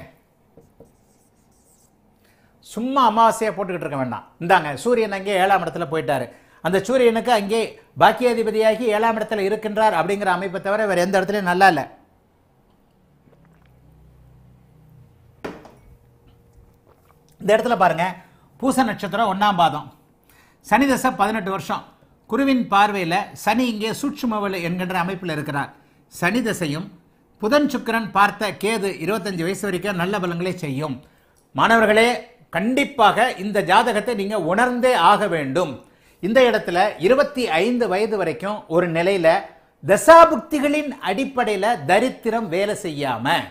சும்மா அமாவாசையாக போட்டுக்கிட்டு இருக்க வேண்டாம் இந்தாங்க சூரியன் அங்கே ஏழாம் இடத்துல போயிட்டாரு அந்த சூரியனுக்கு அங்கே பாக்கியாதிபதியாகி ஏழாம் இடத்துல இருக்கின்றார் அப்படிங்கிற அமைப்பை தவிர வேறு எந்த இடத்துலையும் நல்லா இல்லை இந்த இடத்துல பாருங்கள் பூச நட்சத்திரம் ஒன்றாம் பாதம் சனி தசை பதினெட்டு வருஷம் குருவின் பார்வையில் சனி இங்கே சூட்சுமவல் என்கின்ற அமைப்பில் இருக்கிறார் சனி தசையும் புதன் சுக்கரன் பார்த்த கேது இருபத்தஞ்சு வயசு வரைக்கும் நல்ல பலங்களை செய்யும் மாணவர்களே கண்டிப்பாக இந்த ஜாதகத்தை நீங்கள் உணர்ந்தே ஆக வேண்டும் இந்த இடத்துல இருபத்தி ஐந்து வயது வரைக்கும் ஒரு நிலையில் தசாபுக்திகளின் அடிப்படையில் தரித்திரம் வேலை செய்யாமல்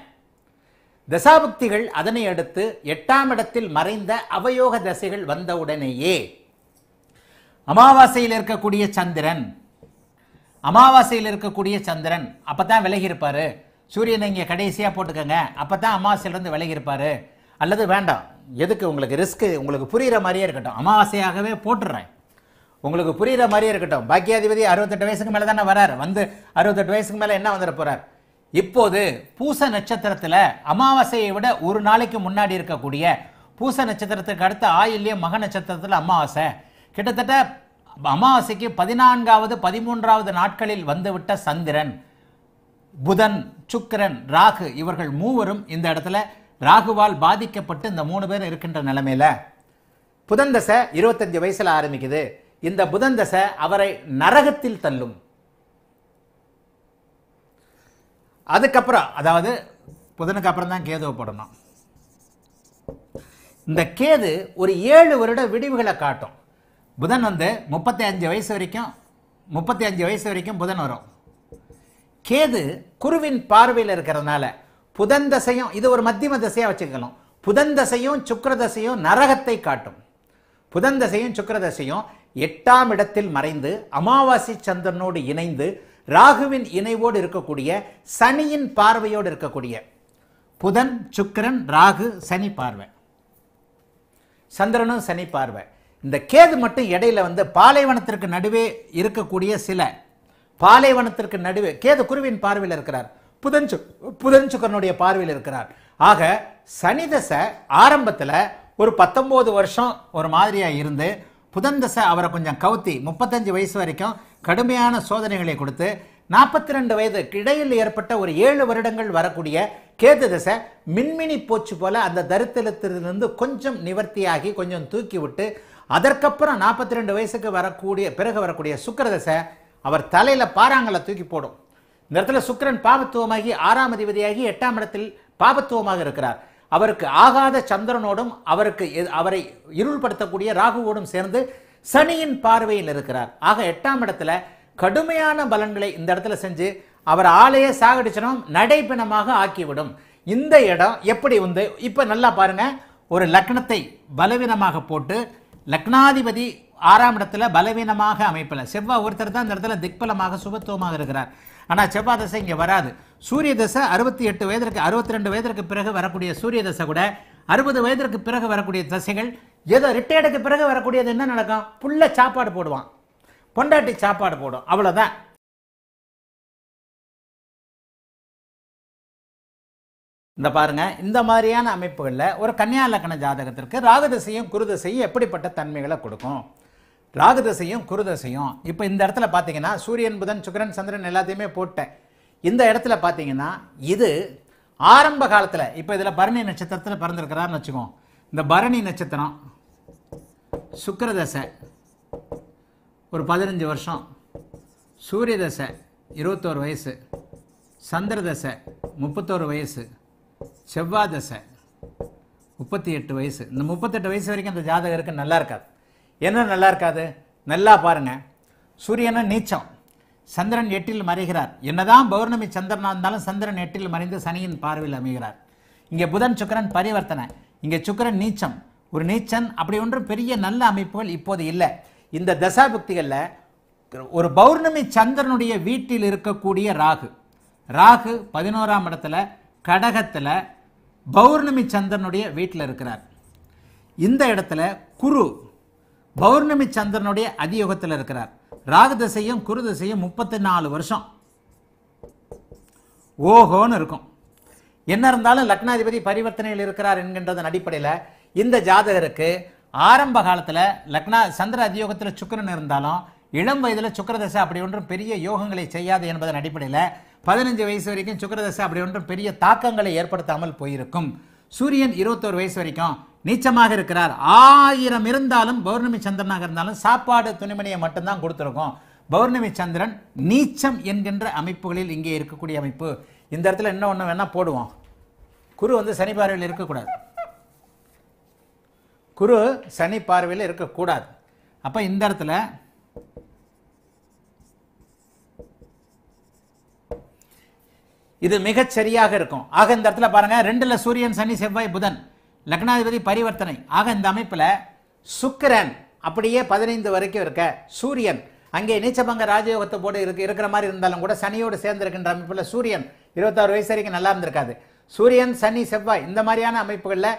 தசாபக்திகள் அதனை அடுத்து எட்டாம் இடத்தில் மறைந்த அவயோக தசைகள் வந்தவுடனேயே அமாவாசையில் இருக்கக்கூடிய சந்திரன் அமாவாசையில் இருக்கக்கூடிய சந்திரன் அப்போ தான் விலகியிருப்பார் சூரியனை இங்கே கடைசியாக போட்டுக்கோங்க அப்போ தான் அமாவாசையிலேருந்து விலகியிருப்பார் அல்லது வேண்டாம் எதுக்கு உங்களுக்கு ரிஸ்க்கு உங்களுக்கு புரிகிற மாதிரியே இருக்கட்டும் அமாவாசையாகவே போட்டுடுறேன் உங்களுக்கு புரிகிற மாதிரியே இருக்கட்டும் பாக்கியாதிபதி அறுபத்தெட்டு வயசுக்கு மேலே தானே வரார் வந்து அறுபத்தெட்டு வயசுக்கு மேலே என்ன வந்துட போகிறார் இப்போது பூச நட்சத்திரத்தில் அமாவாசையை விட ஒரு நாளைக்கு முன்னாடி இருக்கக்கூடிய பூச நட்சத்திரத்துக்கு அடுத்த ஆயில்யம் மக நட்சத்திரத்தில் அமாவாசை கிட்டத்தட்ட அமாவாசைக்கு பதினான்காவது பதிமூன்றாவது நாட்களில் வந்துவிட்ட சந்திரன் புதன் சுக்கரன் ராகு இவர்கள் மூவரும் இந்த இடத்துல ராகுவால் பாதிக்கப்பட்டு இந்த மூணு பேர் இருக்கின்ற நிலைமையில் புதன் தசை இருபத்தஞ்சு வயசில் ஆரம்பிக்குது இந்த புதன் தசை அவரை நரகத்தில் தள்ளும் அதுக்கப்புறம் அதாவது புதனுக்கு அப்புறம் தான் கேதுவை போடணும் இந்த கேது ஒரு ஏழு வருட விடிவுகளை காட்டும் புதன் வந்து முப்பத்தி அஞ்சு வயசு வரைக்கும் முப்பத்தி அஞ்சு வயசு வரைக்கும் புதன் வரும் கேது குருவின் பார்வையில் இருக்கிறதுனால புதன் தசையும் இது ஒரு மத்தியம தசையாக வச்சுக்கலாம் புதன் தசையும் சுக்கர தசையும் நரகத்தை காட்டும் புதன் தசையும் சுக்கர தசையும் எட்டாம் இடத்தில் மறைந்து அமாவாசை சந்திரனோடு இணைந்து ராகுவின் இணைவோடு இருக்கக்கூடிய சனியின் பார்வையோடு இருக்கக்கூடிய புதன் சுக்கரன் ராகு சனி பார்வை சந்திரனும் சனி பார்வை இந்த கேது மட்டும் இடையில வந்து பாலைவனத்திற்கு நடுவே இருக்கக்கூடிய சில பாலைவனத்திற்கு நடுவே கேது குருவின் பார்வையில் இருக்கிறார் புதன் சு புதன் சுக்கரனுடைய பார்வையில் இருக்கிறார் ஆக சனி தசை ஆரம்பத்தில் ஒரு பத்தொம்போது வருஷம் ஒரு மாதிரியாக இருந்து புதன் தசை அவரை கொஞ்சம் கவுத்தி முப்பத்தஞ்சு வயசு வரைக்கும் கடுமையான சோதனைகளை கொடுத்து நாற்பத்தி ரெண்டு வயது இடையில் ஏற்பட்ட ஒரு ஏழு வருடங்கள் வரக்கூடிய கேது திசை மின்மினி போச்சு போல அந்த தரித்திரத்திலிருந்து கொஞ்சம் நிவர்த்தியாகி கொஞ்சம் தூக்கி விட்டு அதற்கப்புறம் நாற்பத்தி ரெண்டு வயசுக்கு வரக்கூடிய பிறகு வரக்கூடிய சுக்கரதசை திசை அவர் தலையில் பாறாங்களை தூக்கி போடும் இந்த இடத்துல சுக்கரன் பாபத்துவமாகி ஆறாம் அதிபதியாகி எட்டாம் இடத்தில் பாபத்துவமாக இருக்கிறார் அவருக்கு ஆகாத சந்திரனோடும் அவருக்கு அவரை இருள்படுத்தக்கூடிய ராகுவோடும் சேர்ந்து சனியின் பார்வையில் இருக்கிறார் ஆக எட்டாம் இடத்துல கடுமையான பலன்களை இந்த இடத்துல செஞ்சு அவர் ஆலையே சாகடிச்சனும் நடைப்பிணமாக ஆக்கிவிடும் இந்த இடம் எப்படி வந்து இப்போ நல்லா பாருங்க ஒரு லக்னத்தை பலவீனமாக போட்டு லக்னாதிபதி ஆறாம் இடத்துல பலவீனமாக அமைப்பில் செவ்வாய் ஒருத்தர் தான் இந்த இடத்துல திக்பலமாக சுபத்துவமாக இருக்கிறார் ஆனால் செவ்வாய் தசை இங்கே வராது சூரிய தசை அறுபத்தி எட்டு வயதிற்கு அறுபத்தி ரெண்டு வயதிற்கு பிறகு வரக்கூடிய சூரிய தசை கூட அறுபது வயதிற்கு பிறகு வரக்கூடிய தசைகள் ஏதோ ரிட்டையர்டுக்கு பிறகு வரக்கூடியது என்ன நடக்கும் புள்ள சாப்பாடு போடுவான் பொண்டாட்டி சாப்பாடு போடும் அவ்வளோதான் இந்த பாருங்க இந்த மாதிரியான அமைப்புகளில் ஒரு கன்னியா லக்கண ஜாதகத்திற்கு ராகுதசையும் குருதசையும் எப்படிப்பட்ட தன்மைகளை கொடுக்கும் ராகுதசையும் குருதசையும் இப்போ இந்த இடத்துல பார்த்தீங்கன்னா சூரியன் புதன் சுக்கரன் சந்திரன் எல்லாத்தையுமே போட்டேன் இந்த இடத்துல பார்த்தீங்கன்னா இது ஆரம்ப காலத்தில் இப்போ இதில் பரணி நட்சத்திரத்தில் பிறந்திருக்கிறாருன்னு வச்சுக்கோம் இந்த பரணி நட்சத்திரம் சுக்கரதசை ஒரு பதினஞ்சு வருஷம் சூரிய தசை இருபத்தோரு வயசு சந்திரதசை முப்பத்தோரு வயசு செவ்வாய் தசை முப்பத்தி எட்டு வயசு இந்த முப்பத்தெட்டு வயசு வரைக்கும் அந்த ஜாதகருக்கு நல்லா இருக்காது என்ன நல்லா இருக்காது நல்லா பாருங்கள் சூரியனை நீச்சம் சந்திரன் எட்டில் மறைகிறார் என்னதான் பௌர்ணமி சந்திரனாக இருந்தாலும் சந்திரன் எட்டில் மறைந்து சனியின் பார்வையில் அமைகிறார் இங்கே புதன் சுக்கரன் பரிவர்த்தனை இங்கே சுக்கரன் நீச்சம் ஒரு நீச்சன் அப்படி ஒன்று பெரிய நல்ல அமைப்புகள் இப்போது இல்லை இந்த தசாபக்திகளில் ஒரு பௌர்ணமி சந்திரனுடைய வீட்டில் இருக்கக்கூடிய ராகு ராகு பதினோராம் இடத்துல கடகத்தில் பௌர்ணமி சந்திரனுடைய வீட்டில் இருக்கிறார் இந்த இடத்துல குரு பௌர்ணமி சந்திரனுடைய அதியோகத்தில் இருக்கிறார் ராகு திசையும் குரு திசையும் முப்பத்தி நாலு வருஷம் ஓஹோன்னு இருக்கும் என்ன இருந்தாலும் லக்னாதிபதி பரிவர்த்தனையில் இருக்கிறார் என்கின்றதன் அடிப்படையில் இந்த ஜாதகருக்கு ஆரம்ப காலத்தில் லக்னா சந்திர அதியோகத்தில் சுக்கரன் இருந்தாலும் இளம் வயதில் சுக்கரதசை அப்படி ஒன்றும் பெரிய யோகங்களை செய்யாது என்பதன் அடிப்படையில் பதினஞ்சு வயசு வரைக்கும் சுக்கரதசை அப்படி ஒன்றும் பெரிய தாக்கங்களை ஏற்படுத்தாமல் போயிருக்கும் சூரியன் இருபத்தோரு வயசு வரைக்கும் நீச்சமாக இருக்கிறார் ஆயிரம் இருந்தாலும் பௌர்ணமி சந்திரனாக இருந்தாலும் சாப்பாடு துணிமணியை மட்டும்தான் கொடுத்துருக்கோம் பௌர்ணமி சந்திரன் நீச்சம் என்கின்ற அமைப்புகளில் இங்கே இருக்கக்கூடிய அமைப்பு இந்த இடத்துல என்ன ஒன்று வேணால் போடுவோம் குரு வந்து சனி பார்வையில் இருக்கக்கூடாது குரு சனி பார்வையில் இருக்கக்கூடாது அப்போ இந்த இடத்துல இது மிகச் சரியாக இருக்கும் ஆக இந்த இடத்துல பாருங்கள் ரெண்டில் சூரியன் சனி செவ்வாய் புதன் லக்னாதிபதி பரிவர்த்தனை ஆக இந்த அமைப்பில் சுக்கிரன் அப்படியே பதினைந்து வரைக்கும் இருக்க சூரியன் அங்கே நீச்சபங்க ராஜயோகத்தை போட்டு இருக்கு இருக்கிற மாதிரி இருந்தாலும் கூட சனியோடு சேர்ந்திருக்கின்ற அமைப்பில் சூரியன் இருபத்தாறு வயசு வரைக்கும் நல்லா இருந்திருக்காது சூரியன் சனி செவ்வாய் இந்த மாதிரியான அமைப்புகளில்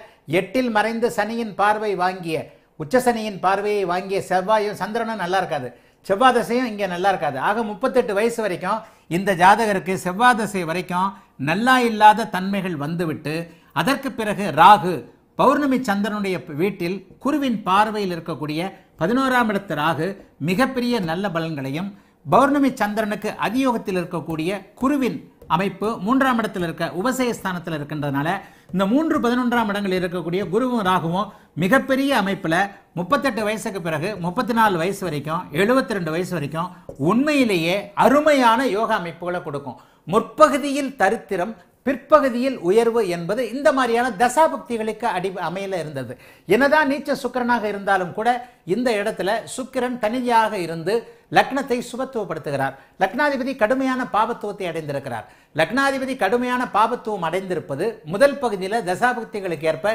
எட்டில் மறைந்த சனியின் பார்வை வாங்கிய உச்சசனியின் பார்வையை வாங்கிய செவ்வாயும் சந்திரனும் நல்லா இருக்காது செவ்வாதசையும் இங்கே நல்லா இருக்காது ஆக முப்பத்தெட்டு வயசு வரைக்கும் இந்த ஜாதகருக்கு செவ்வாதசை வரைக்கும் நல்லா இல்லாத தன்மைகள் வந்துவிட்டு அதற்கு பிறகு ராகு பௌர்ணமி சந்திரனுடைய வீட்டில் குருவின் பார்வையில் இருக்கக்கூடிய பதினோராம் இடத்து ராகு மிகப்பெரிய நல்ல பலன்களையும் பௌர்ணமி சந்திரனுக்கு அதியோகத்தில் இருக்கக்கூடிய குருவின் அமைப்பு மூன்றாம் இடத்தில் இருக்க உபசயஸ்தானத்தில் இருக்கின்றதுனால இந்த மூன்று பதினொன்றாம் இடங்களில் இருக்கக்கூடிய குருவும் ராகுவும் மிகப்பெரிய அமைப்பில் முப்பத்தெட்டு வயசுக்கு பிறகு முப்பத்தி நாலு வயசு வரைக்கும் எழுபத்தி ரெண்டு வயசு வரைக்கும் உண்மையிலேயே அருமையான யோகா அமைப்புகளை கொடுக்கும் முற்பகுதியில் தரித்திரம் பிற்பகுதியில் உயர்வு என்பது இந்த மாதிரியான தசாபக்திகளுக்கு அடி அமையில இருந்தது என்னதான் நீச்ச சுக்கரனாக இருந்தாலும் கூட இந்த இடத்துல சுக்கிரன் தனியாக இருந்து லக்னத்தை சுபத்துவப்படுத்துகிறார் லக்னாதிபதி கடுமையான பாபத்துவத்தை அடைந்திருக்கிறார் லக்னாதிபதி கடுமையான பாபத்துவம் அடைந்திருப்பது முதல் பகுதியில் தசாபக்திகளுக்கு ஏற்ப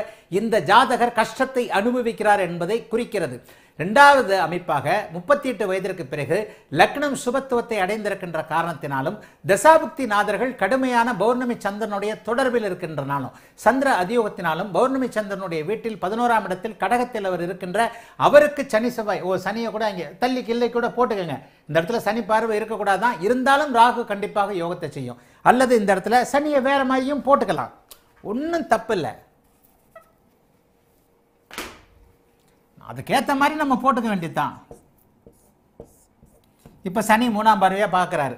இந்த ஜாதகர் கஷ்டத்தை அனுபவிக்கிறார் என்பதை குறிக்கிறது இரண்டாவது அமைப்பாக முப்பத்தி எட்டு வயதிற்கு பிறகு லக்னம் சுபத்துவத்தை அடைந்திருக்கின்ற காரணத்தினாலும் தசாபுக்தி நாதர்கள் கடுமையான பௌர்ணமி சந்திரனுடைய தொடர்பில் இருக்கின்றனாலும் சந்திர அதியோகத்தினாலும் பௌர்ணமி சந்திரனுடைய வீட்டில் பதினோராம் இடத்தில் கடகத்தில் அவர் இருக்கின்ற அவருக்கு சனி செவ்வாய் ஓ சனியை கூட இங்கே தள்ளி கிள்ளை கூட போட்டுக்கோங்க இந்த இடத்துல சனி பார்வை இருக்கக்கூடாதான் இருந்தாலும் ராகு கண்டிப்பாக யோகத்தை செய்யும் அல்லது இந்த இடத்துல சனியை வேற மாதிரியும் போட்டுக்கலாம் ஒன்றும் தப்பு இல்லை அதுக்கேற்ற மாதிரி நம்ம போட்டுக்க வேண்டியது தான் இப்போ சனி மூணாம் பார்வையாக பார்க்குறாரு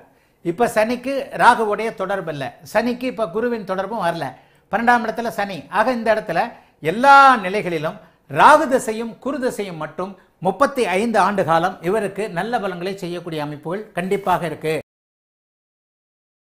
இப்போ சனிக்கு ராகுவுடைய தொடர்பு இல்லை சனிக்கு இப்போ குருவின் தொடர்பும் வரல பன்னெண்டாம் இடத்துல சனி ஆக இந்த இடத்துல எல்லா நிலைகளிலும் ராகு திசையும் குரு திசையும் மட்டும் முப்பத்தி ஐந்து ஆண்டு காலம் இவருக்கு நல்ல பலங்களை செய்யக்கூடிய அமைப்புகள் கண்டிப்பாக இருக்குது